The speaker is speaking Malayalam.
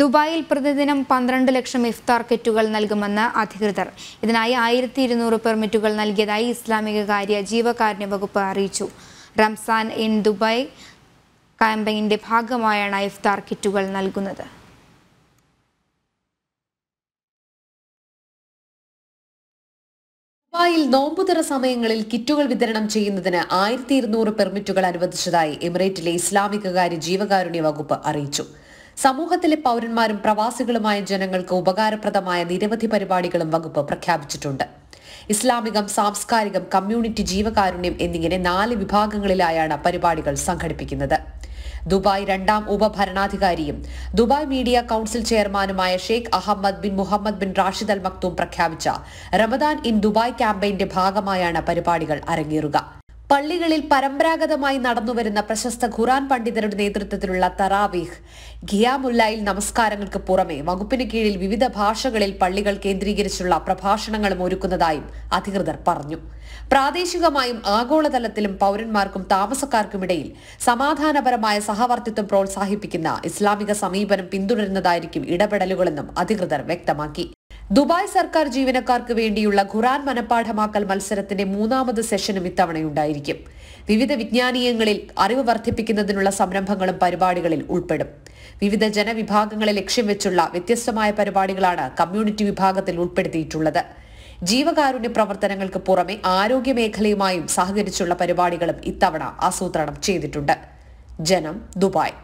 ദുബായിൽ പ്രതിദിനം പന്ത്രണ്ട് ലക്ഷം ഇഫ്താർ കിറ്റുകൾ നൽകുമെന്ന് അധികൃതർ ഇതിനായി ആയിരത്തി ഇരുന്നൂറ് പെർമിറ്റുകൾ നൽകിയതായി ഇസ്ലാമിക കാര്യ ജീവകാരുണ്യ വകുപ്പ് അറിയിച്ചു റംസാൻ ഇൻ ദുബായ് ക്യാമ്പയിൻ്റെ ഭാഗമായാണ് ഇഫ്താർ കിറ്റുകൾ നൽകുന്നത് ദുബായിൽ നോമ്പുതറ സമയങ്ങളിൽ കിറ്റുകൾ വിതരണം ചെയ്യുന്നതിന് ആയിരത്തി ഇരുന്നൂറ് പെർമിറ്റുകൾ അനുവദിച്ചതായി എമിറേറ്റിലെ ഇസ്ലാമിക കാര്യ ജീവകാരുണ്യ വകുപ്പ് അറിയിച്ചു സമൂഹത്തിലെ പൗരന്മാരും പ്രവാസികളുമായ ജനങ്ങൾക്ക് ഉപകാരപ്രദമായ നിരവധി പരിപാടികളും വകുപ്പ് പ്രഖ്യാപിച്ചിട്ടുണ്ട് ഇസ്ലാമികം സാംസ്കാരികം കമ്മ്യൂണിറ്റി ജീവകാരുണ്യം എന്നിങ്ങനെ നാല് വിഭാഗങ്ങളിലായാണ് പരിപാടികൾ സംഘടിപ്പിക്കുന്നത് ദുബായ് രണ്ടാം ഉപഭരണാധികാരിയും ദുബായ് മീഡിയ കൌൺസിൽ ചെയർമാനുമായ Sheikh Ahmed bin Mohammed bin Rashid Al Maktoum പ്രഖ്യാപിച്ച റമദാൻ ഇൻ ദുബായ് ക്യാമ്പയിന്റെ ഭാഗമായാണ് പരിപാടികൾ അരങ്ങേറുക പള്ളികളിൽ പരമ്പരാഗതമായി നടന്നുവരുന്ന പ്രശസ്ത ഖുറാൻ പണ്ഡിതരുടെ നേതൃത്വത്തിലുള്ള തറാവീഹ് ഖിയാമുല്ലായിൽ നമസ്കാരങ്ങൾക്ക് പുറമെ വകുപ്പിന് കീഴിൽ വിവിധ ഭാഷകളിൽ പള്ളികൾ കേന്ദ്രീകരിച്ചുള്ള പ്രഭാഷണങ്ങളും ഒരുക്കുന്നതായും അധികൃതർ പറഞ്ഞു പ്രാദേശികമായും ആഗോളതലത്തിലും പൗരന്മാർക്കും താമസക്കാർക്കുമിടയിൽ സമാധാനപരമായ സഹവർത്തിത്വം പ്രോത്സാഹിപ്പിക്കുന്ന ഇസ്ലാമിക സമീപനം പിന്തുടരുന്നതായിരിക്കും ഇടപെടലുകളെന്നും അധികൃതർ വ്യക്തമാക്കി ദുബായ് സർക്കാർ ജീവനക്കാർക്ക് വേണ്ടിയുള്ള ഖുറാൻ മനപ്പാഠമാക്കൽ മത്സരത്തിന്റെ മൂന്നാമത് സെഷനും ഇത്തവണയുണ്ടായിരിക്കും വിവിധ വിജ്ഞാനീയങ്ങളിൽ അറിവ് വർദ്ധിപ്പിക്കുന്നതിനുള്ള സംരംഭങ്ങളും പരിപാടികളിൽ ഉൾപ്പെടും വിവിധ ജനവിഭാഗങ്ങളെ ലക്ഷ്യം വെച്ചുള്ള വ്യത്യസ്തമായ പരിപാടികളാണ് കമ്മ്യൂണിറ്റി വിഭാഗത്തിൽ ഉൾപ്പെടുത്തിയിട്ടുള്ളത് ജീവകാരുണ്യ പ്രവർത്തനങ്ങൾക്ക് പുറമെ ആരോഗ്യ മേഖലയുമായും സഹകരിച്ചുള്ള പരിപാടികളും ഇത്തവണ ആസൂത്രണം ചെയ്തിട്ടുണ്ട് ജനം ദുബായ്